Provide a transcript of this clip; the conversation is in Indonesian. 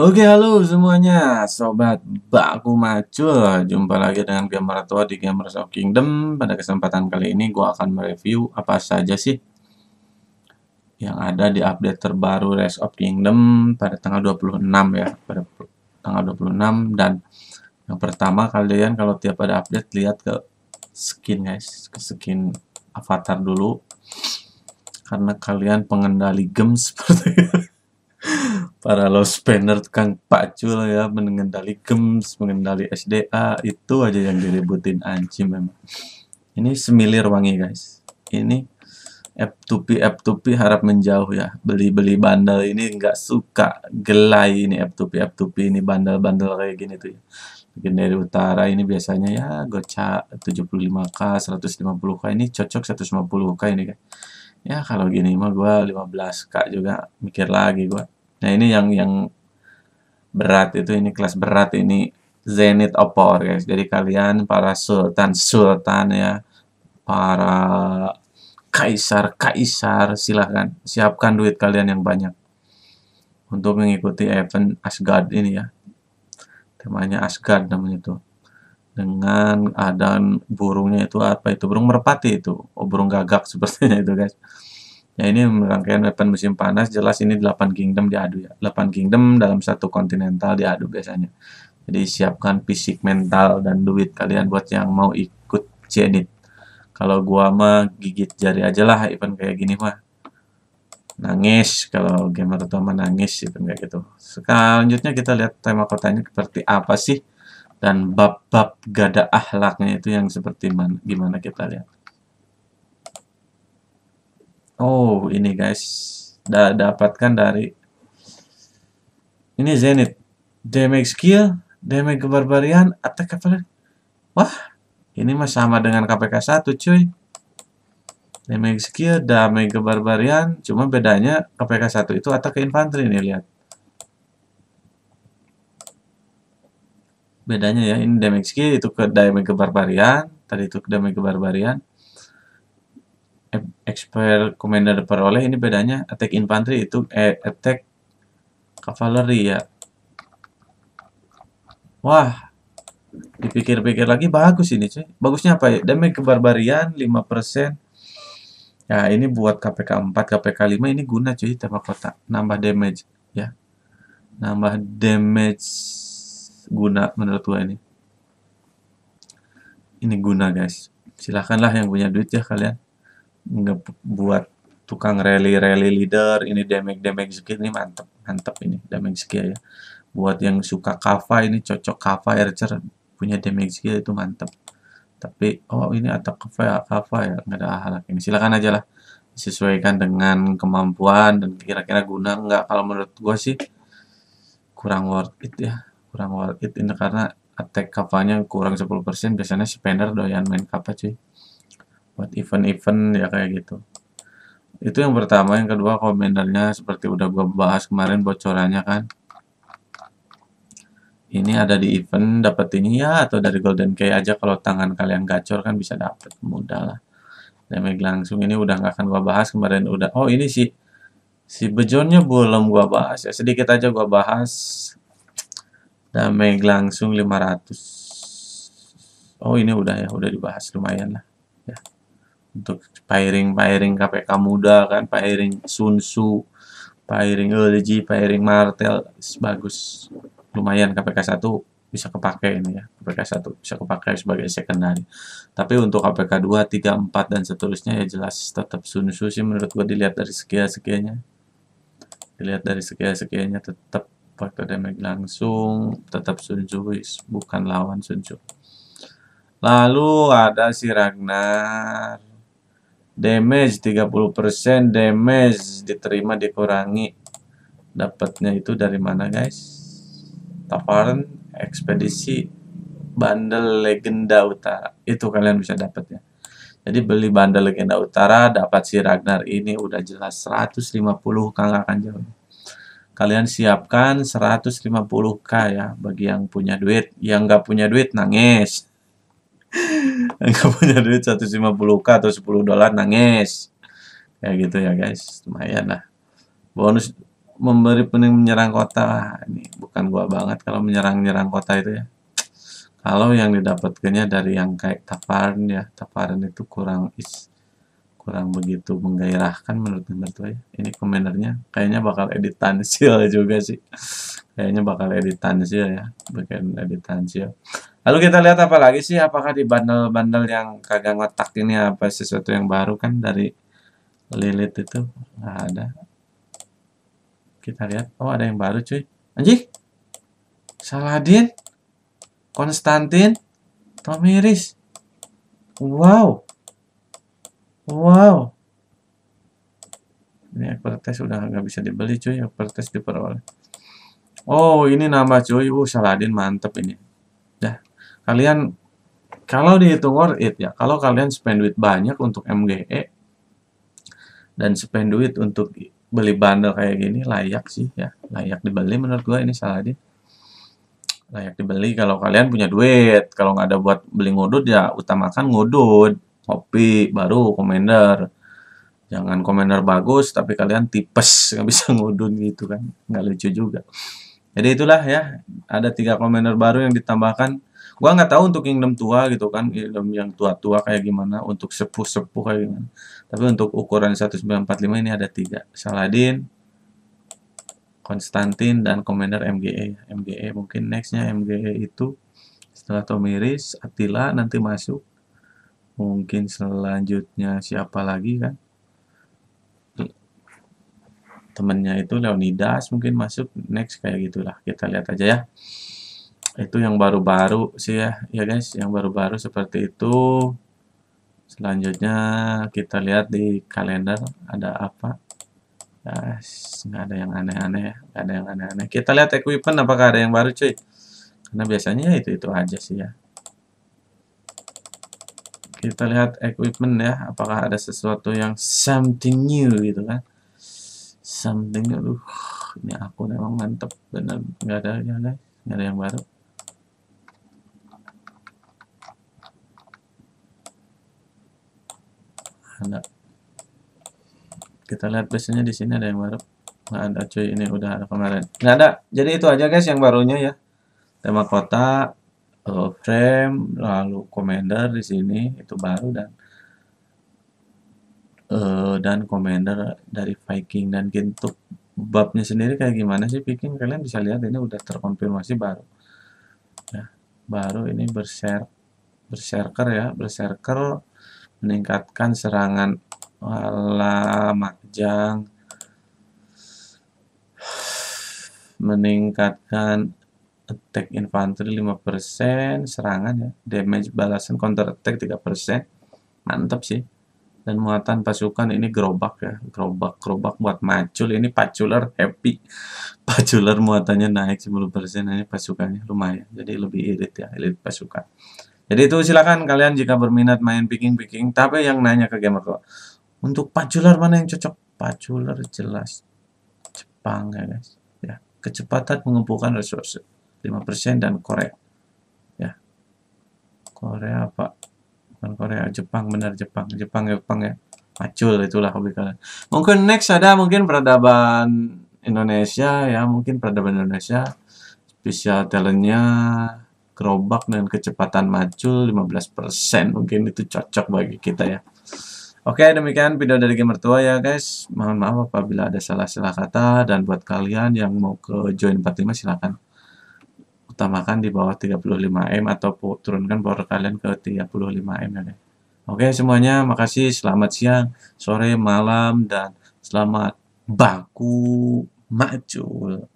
Oke halo semuanya sobat baku maju, jumpa lagi dengan gamer tua di Gamers of Kingdom pada kesempatan kali ini gua akan mereview apa saja sih yang ada di update terbaru race of Kingdom pada tanggal 26 ya pada tanggal 26 dan yang pertama kalian kalau tiap ada update lihat ke skin guys ke skin avatar dulu karena kalian pengendali gem seperti itu para low spender tukang pacul ya mengendali gems mengendali SDA itu aja yang diributin anjing memang ini semilir wangi guys ini F2P F2P harap menjauh ya beli-beli bandel ini nggak suka gelai ini F2P F2P ini bandel-bandel kayak gini tuh ya Mungkin dari utara ini biasanya ya gocak 75k 150k ini cocok 150k ini kan ya kalau gini mah gue 15k juga mikir lagi gua Nah ini yang yang berat itu ini kelas berat ini zenith Opor guys. Jadi kalian para sultan sultan ya, para kaisar kaisar silahkan siapkan duit kalian yang banyak untuk mengikuti event Asgard ini ya. Temanya Asgard namanya itu. Dengan ada burungnya itu apa itu? Burung merpati itu. Oh, burung gagak sepertinya itu guys. Ya ini rangkaian weapon musim panas jelas ini 8 kingdom diadu ya. 8 kingdom dalam satu kontinental diadu biasanya. Jadi siapkan fisik, mental dan duit kalian buat yang mau ikut Zenit. Kalau gua mah gigit jari aja lah event kayak gini mah. Nangis kalau gamer terutama nangis event kayak gitu. Selanjutnya kita lihat tema kotanya seperti apa sih dan bab-bab gada ahlaknya itu yang seperti mana gimana kita lihat. Oh, ini guys. Da dapatkan dari ini Zenith. Damage skill, damage kebarbarian, attack cavalry. Wah, ini mah sama dengan KPK 1, cuy. Damage skill, damage kebarbarian, cuma bedanya KPK 1 itu attack ke nih, lihat. Bedanya ya, ini damage skill itu ke damage kebarbarian, tadi itu ke damage kebarbarian expert commander peroleh ini bedanya attack infantry itu eh, attack cavalry ya wah dipikir-pikir lagi bagus ini cuy bagusnya apa ya damage kebarbarian 5% ya ini buat KPK 4 KPK 5 ini guna cuy tema kota, nambah damage ya nambah damage guna menurut gua ini ini guna guys silahkanlah yang punya duit ya kalian ngebuat tukang rally-rally leader ini damage-damage skill ini mantep mantep ini damage skill ya buat yang suka kava ini cocok kava archer punya damage skill itu mantep tapi oh ini atau kava ya kava ya nggak ada halak ini silakan aja lah sesuaikan dengan kemampuan dan kira-kira guna nggak kalau menurut gue sih kurang worth it ya kurang worth it ini karena attack kavanya kurang 10% biasanya spender doyan main kava cuy buat event-event ya kayak gitu itu yang pertama yang kedua komentarnya seperti udah gua bahas kemarin bocorannya kan ini ada di event dapat ini ya atau dari golden key aja kalau tangan kalian gacor kan bisa dapet mudah lah damage langsung ini udah nggak akan gua bahas kemarin udah oh ini sih si bejonnya belum gua bahas ya sedikit aja gua bahas damage langsung 500 oh ini udah ya udah dibahas lumayan lah ya untuk pairing-pairing KPK muda kan pairing Sunsu pairing LG pairing Martel bagus lumayan KPK satu bisa kepake ini ya KPK satu bisa kepake sebagai secondary tapi untuk KPK 2 3 4 dan seterusnya ya jelas tetap Sunsu sih menurut gua dilihat dari sekian-sekiannya dilihat dari sekian-sekiannya tetap faktor damage langsung tetap Sunsu bukan lawan Sunsu lalu ada si Ragnar damage 30% damage diterima dikurangi dapatnya itu dari mana guys tawaran ekspedisi bandel legenda utara itu kalian bisa dapatnya jadi beli bandel legenda utara dapat si Ragnar ini udah jelas 150 kang akan jauh kalian siapkan 150k ya bagi yang punya duit yang nggak punya duit nangis nggak punya duit 150k atau 10 dolar nangis kayak gitu ya guys lumayan lah bonus memberi pening menyerang kota ini bukan gua banget kalau menyerang-nyerang kota itu ya kalau yang didapatkannya dari yang kayak taparan ya taparan itu kurang is kurang begitu menggairahkan menurut Naruto ya. Ini komennya kayaknya bakal editan tansil juga sih. kayaknya bakal editan sih ya, bagian editan sih Lalu kita lihat apa lagi sih apakah di bandel-bandel yang kagak letak ini apa sesuatu yang baru kan dari Lilith itu nggak ada. Kita lihat, oh ada yang baru cuy. Anjir. Saladin, Konstantin, Tomiris. Wow. Wow. Ini expertise udah nggak bisa dibeli cuy, expertise diperoleh. Oh, ini nambah cuy. Uh, Saladin mantep ini. Dah. Kalian kalau dihitung worth it ya. Kalau kalian spend duit banyak untuk MGE dan spend duit untuk beli bundle kayak gini layak sih ya. Layak dibeli menurut gua ini Saladin. Layak dibeli kalau kalian punya duit. Kalau nggak ada buat beli ngudut ya utamakan ngudut kopi baru commander jangan commander bagus tapi kalian tipes nggak bisa ngudun gitu kan nggak lucu juga jadi itulah ya ada tiga commander baru yang ditambahkan gua nggak tahu untuk kingdom tua gitu kan kingdom yang tua-tua kayak gimana untuk sepuh-sepuh kayak gimana tapi untuk ukuran 1945 ini ada tiga Saladin Konstantin dan Commander MGE MGE mungkin nextnya MGE itu setelah Tomiris Attila nanti masuk mungkin selanjutnya siapa lagi kan temennya itu Leonidas mungkin masuk next kayak gitulah kita lihat aja ya itu yang baru-baru sih ya ya guys yang baru-baru seperti itu selanjutnya kita lihat di kalender ada apa ya nggak ada yang aneh-aneh ya nggak ada yang aneh-aneh kita lihat equipment apakah ada yang baru cuy karena biasanya itu itu aja sih ya kita lihat equipment ya apakah ada sesuatu yang something new gitu kan something aduh ini aku memang mantep bener nggak ada yang ada nggak ada yang baru ada kita lihat biasanya di sini ada yang baru nggak ada cuy ini udah ada kemarin nggak ada jadi itu aja guys yang barunya ya tema kota frame lalu commander di sini itu baru dan uh, dan commander dari Viking dan Gintuk babnya sendiri kayak gimana sih Viking kalian bisa lihat ini udah terkonfirmasi baru ya baru ini berser berserker ya berserker meningkatkan serangan ala makjang meningkatkan attack infantry 5% serangan ya damage balasan counter attack 3% mantap sih dan muatan pasukan ini gerobak ya gerobak gerobak buat macul ini paculer happy paculer muatannya naik 10% ini pasukannya lumayan jadi lebih irit ya irit pasukan jadi itu silakan kalian jika berminat main picking-picking tapi yang nanya ke gamerku untuk paculer mana yang cocok paculer jelas Jepang ya guys ya kecepatan mengumpulkan resources 5% dan Korea. Ya. Korea apa? Bukan Korea, Jepang benar Jepang. Jepang Jepang ya. Acul itulah hobi kalian. Mungkin next ada mungkin peradaban Indonesia ya, mungkin peradaban Indonesia spesial talentnya gerobak dengan kecepatan macul 15% mungkin itu cocok bagi kita ya. Oke, demikian video dari Gamer Tua ya guys. Mohon maaf apabila ada salah-salah kata dan buat kalian yang mau ke join 45 silahkan utamakan di bawah 35M atau turunkan power kalian ke 35M ya Oke semuanya, makasih, selamat siang, sore, malam, dan selamat baku macul.